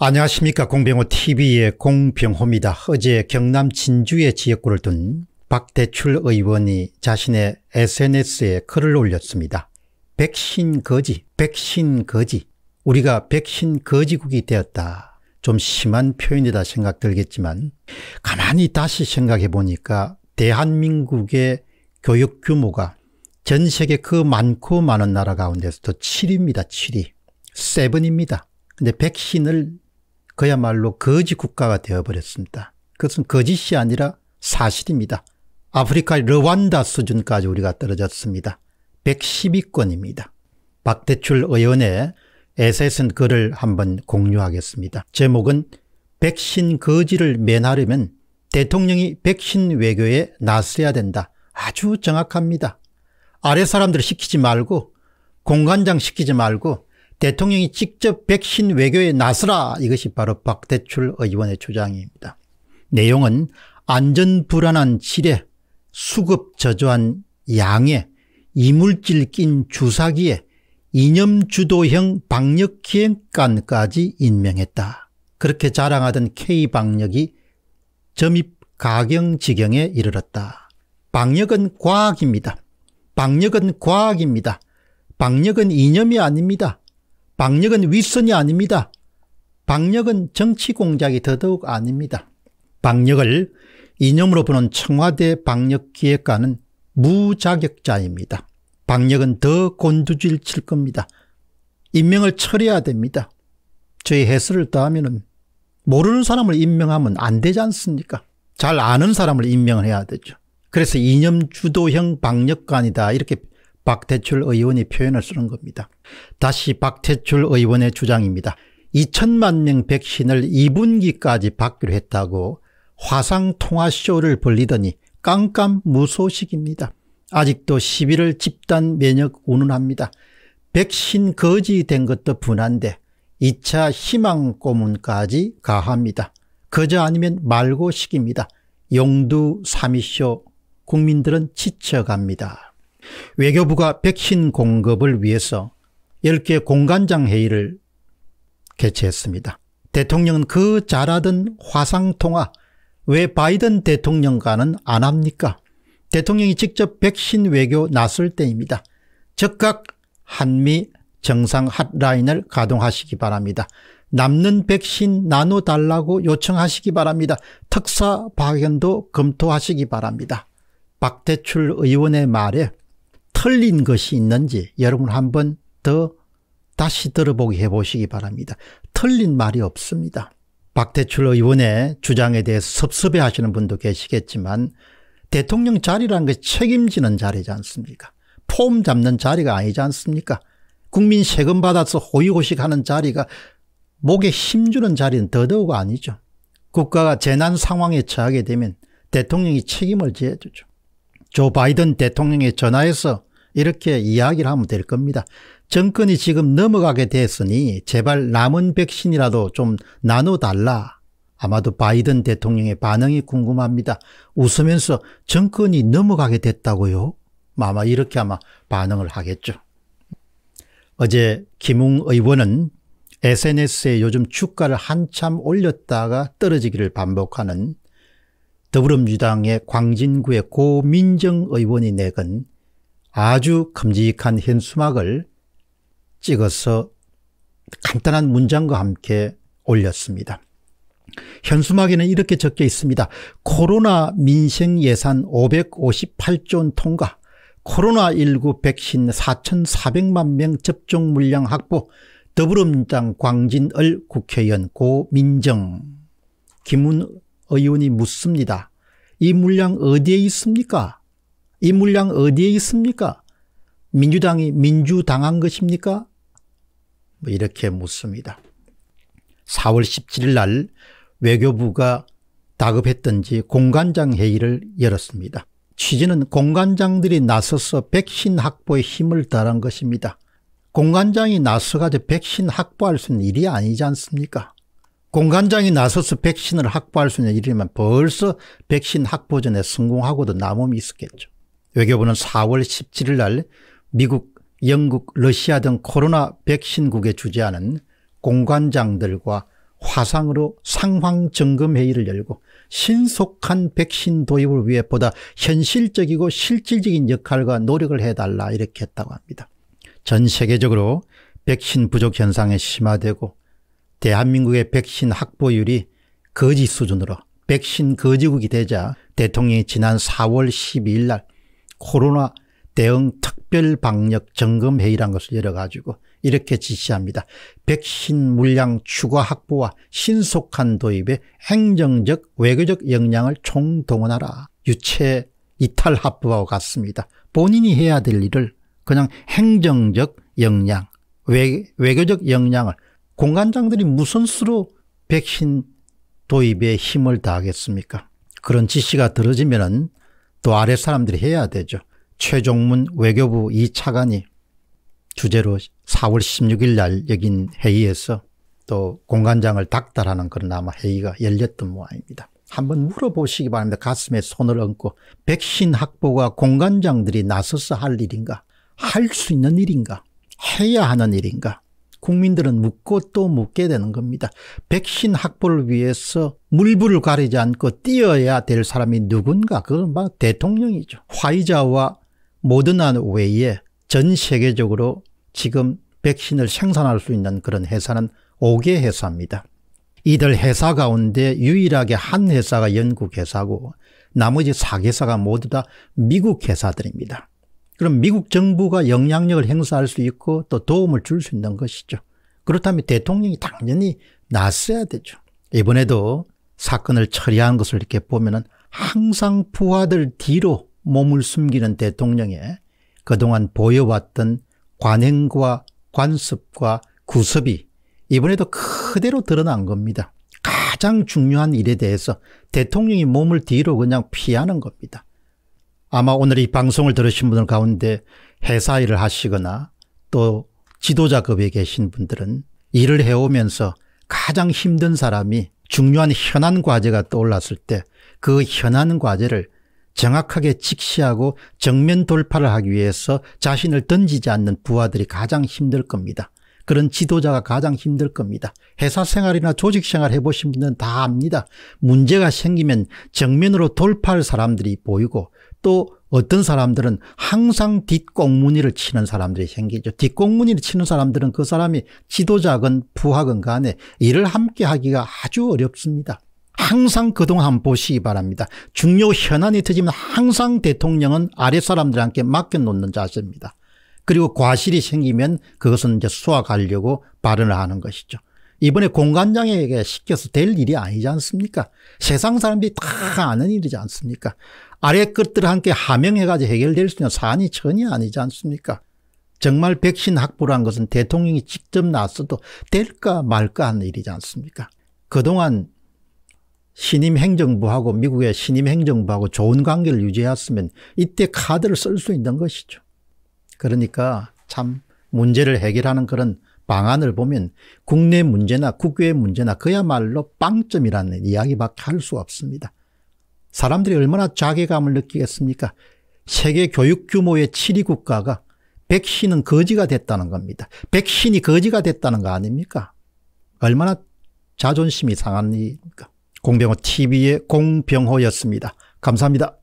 안녕하십니까 공병호TV의 공병호입니다. 어제 경남 진주의 지역구를 둔 박대출 의원이 자신의 SNS에 글을 올렸습니다. 백신 거지 백신 거지 우리가 백신 거지국이 되었다. 좀 심한 표현이다 생각 들겠지만 가만히 다시 생각해 보니까 대한민국의 교육 규모가 전 세계 그 많고 많은 나라 가운데서도 7위입니다. 7위. 세입니다 근데 백신을 그야말로 거짓 국가가 되어버렸습니다. 그것은 거짓이 아니라 사실입니다. 아프리카의 르완다 수준까지 우리가 떨어졌습니다. 1 1 2권입니다 박대출 의원의 에셋은 글을 한번 공유하겠습니다. 제목은 백신 거지를 면하려면 대통령이 백신 외교에 나서야 된다. 아주 정확합니다. 아래 사람들 시키지 말고 공관장 시키지 말고 대통령이 직접 백신 외교에 나서라 이것이 바로 박대출 의원의 주장입니다. 내용은 안전 불안한 치레, 수급 저조한 양해, 이물질 낀 주사기에 이념 주도형 방역 기획관까지 임명했다. 그렇게 자랑하던 K방역이 점입 가경 지경에 이르렀다. 방역은 과학입니다. 방역은 과학입니다. 방역은 이념이 아닙니다. 박력은 윗선이 아닙니다. 박력은 정치 공작이 더더욱 아닙니다. 박력을 이념으로 보는 청와대 박력기획관은 무자격자입니다. 박력은 더 곤두질 칠 겁니다. 임명을 철회해야 됩니다. 저희 해설을 더하면 모르는 사람을 임명하면 안 되지 않습니까? 잘 아는 사람을 임명을 해야 되죠. 그래서 이념 주도형 박력관이다 이렇게 박태출 의원이 표현을 쓰는 겁니다. 다시 박태출 의원의 주장입니다. 2천만 명 백신을 2분기까지 받기로 했다고 화상통화쇼를 벌리더니 깜깜무소식입니다. 아직도 11월 집단 면역 운운합니다. 백신 거지 된 것도 분한데 2차 희망 고문까지 가합니다. 그저 아니면 말고 식입니다. 용두 삼이쇼 국민들은 지쳐갑니다. 외교부가 백신 공급을 위해서 10개 공관장 회의를 개최했습니다. 대통령은 그 잘하던 화상통화 왜 바이든 대통령과는 안 합니까? 대통령이 직접 백신 외교 났을 때입니다. 즉각 한미 정상 핫라인을 가동하시기 바랍니다. 남는 백신 나눠달라고 요청하시기 바랍니다. 특사 파견도 검토하시기 바랍니다. 박대출 의원의 말에 틀린 것이 있는지 여러분 한 번 더 다시 들어보기 해보시기 바랍니다. 틀린 말이 없습니다. 박대출 의원의 주장에 대해서 섭섭해 하시는 분도 계시겠지만 대통령 자리란 게 책임지는 자리지 않습니까? 폼 잡는 자리가 아니지 않습니까? 국민 세금 받아서 호의호식 하는 자리가 목에 힘주는 자리는 더더욱 아니죠. 국가가 재난 상황에 처하게 되면 대통령이 책임을 지어주죠. 조 바이든 대통령의전화에서 이렇게 이야기를 하면 될 겁니다. 정권이 지금 넘어가게 됐으니 제발 남은 백신이라도 좀 나눠달라. 아마도 바이든 대통령의 반응이 궁금합니다. 웃으면서 정권이 넘어가게 됐다고요? 아마 이렇게 아마 반응을 하겠죠. 어제 김웅 의원은 SNS에 요즘 주가를 한참 올렸다가 떨어지기를 반복하는 더불어민주당의 광진구의 고민정 의원이 내건 아주 큼직한 흰 수막을 찍어서 간단한 문장과 함께 올렸습니다. 현수막에는 이렇게 적혀 있습니다. 코로나 민생 예산 558조 원 통과, 코로나19 백신 4,400만 명 접종 물량 확보, 더불어민주당 광진을 국회의원 고민정 김훈 의원이 묻습니다. 이 물량 어디에 있습니까? 이 물량 어디에 있습니까? 민주당이 민주당한 것입니까? 뭐 이렇게 묻습니다. 4월 17일 날 외교부가 다급했던지 공관장 회의를 열었습니다. 취지는 공관장들이 나서서 백신 확보에 힘을 다한 것입니다. 공관장이 나서가지고 백신 확보할 수 있는 일이 아니지 않습니까? 공관장이 나서서 백신을 확보할 수 있는 일이면 벌써 백신 확보 전에 성공하고도 남음이 있었겠죠. 외교부는 4월 17일 날 미국, 영국, 러시아 등 코로나 백신국에 주재하는 공관장들과 화상으로 상황 점검 회의를 열고 신속한 백신 도입을 위해 보다 현실적이고 실질적인 역할과 노력을 해달라 이렇게 했다고 합니다. 전 세계적으로 백신 부족 현상이 심화되고 대한민국의 백신 확보율이 거지 수준으로 백신 거지국이 되자 대통령이 지난 4월 12일 날 코로나 대응 특별 방역 점검 회의란 것을 열어가지고 이렇게 지시합니다. 백신 물량 추가 확보와 신속한 도입에 행정적 외교적 역량을 총동원하라. 유체 이탈 합법하고 같습니다. 본인이 해야 될 일을 그냥 행정적 역량 외, 외교적 역량을 공관장들이 무슨 수로 백신 도입에 힘을 다하겠습니까 그런 지시가 들어지면 또 아래 사람들이 해야 되죠. 최종문 외교부 이차관이 주제로 4월 16일 날 여긴 회의에서 또 공관장을 닥달하는 그런 아마 회의가 열렸던 모양입니다. 한번 물어보시기 바랍니다. 가슴에 손을 얹고 백신 확보가 공관장들이 나서서 할 일인가? 할 수 있는 일인가? 해야 하는 일인가? 국민들은 묻고 또 묻게 되는 겁니다. 백신 확보를 위해서 물불을 가리지 않고 뛰어야 될 사람이 누군가 그건 바 대통령이죠. 화이자와 모더나 외에 전 세계적으로 지금 백신을 생산할 수 있는 그런 회사는 5개 회사입니다. 이들 회사 가운데 유일하게 한 회사가 영국 회사고 나머지 4개사가 모두 다 미국 회사들입니다. 그럼 미국 정부가 영향력을 행사할 수 있고 또 도움을 줄 수 있는 것이죠. 그렇다면 대통령이 당연히 나서야 되죠. 이번에도 사건을 처리한 것을 이렇게 보면은 항상 부하들 뒤로 몸을 숨기는 대통령의 그동안 보여왔던 관행과 관습과 구섭이 이번에도 그대로 드러난 겁니다. 가장 중요한 일에 대해서 대통령이 몸을 뒤로 그냥 피하는 겁니다. 아마 오늘 이 방송을 들으신 분들 가운데 회사 일을 하시거나 또 지도자급에 계신 분들은 일을 해오면서 가장 힘든 사람이 중요한 현안 과제가 떠올랐을 때 그 현안 과제를 정확하게 직시하고 정면 돌파를 하기 위해서 자신을 던지지 않는 부하들이 가장 힘들 겁니다. 그런 지도자가 가장 힘들 겁니다. 회사 생활이나 조직 생활 해보신 분은 들다 압니다. 문제가 생기면 정면으로 돌파할 사람들이 보이고 또 어떤 사람들은 항상 뒷공무니를 치는 사람들이 생기죠. 뒷공무니를 치는 사람들은 그 사람이 지도자건 부하건 간에 일을 함께 하기가 아주 어렵습니다. 항상 그동안 보시기 바랍니다. 중요 현안이 터지면 항상 대통령은 아래 사람들한테 맡겨놓는 자세입니다. 그리고 과실이 생기면 그것은 이제 수확하려고 발언을 하는 것이죠. 이번에 공관장에게 시켜서 될 일이 아니지 않습니까? 세상 사람들이 다 아는 일이지 않습니까? 아래 것들 을 함께 하명해가지고 해결될 수 있는 사안이 전혀 아니지 않습니까? 정말 백신 확보란 것은 대통령이 직접 나서도 될까 말까 하는 일이지 않습니까? 그동안 신임 행정부하고 미국의 신임 행정부하고 좋은 관계를 유지했으면 이때 카드를 쓸 수 있는 것이죠. 그러니까 참 문제를 해결하는 그런 방안을 보면 국내 문제나 국외 문제나 그야말로 빵점이라는 이야기밖에 할 수 없습니다. 사람들이 얼마나 자괴감을 느끼겠습니까? 세계 교육 규모의 7위 국가가 백신은 거지가 됐다는 겁니다. 백신이 거지가 됐다는 거 아닙니까? 얼마나 자존심이 상합니까? 공병호 TV의 공병호였습니다. 감사합니다.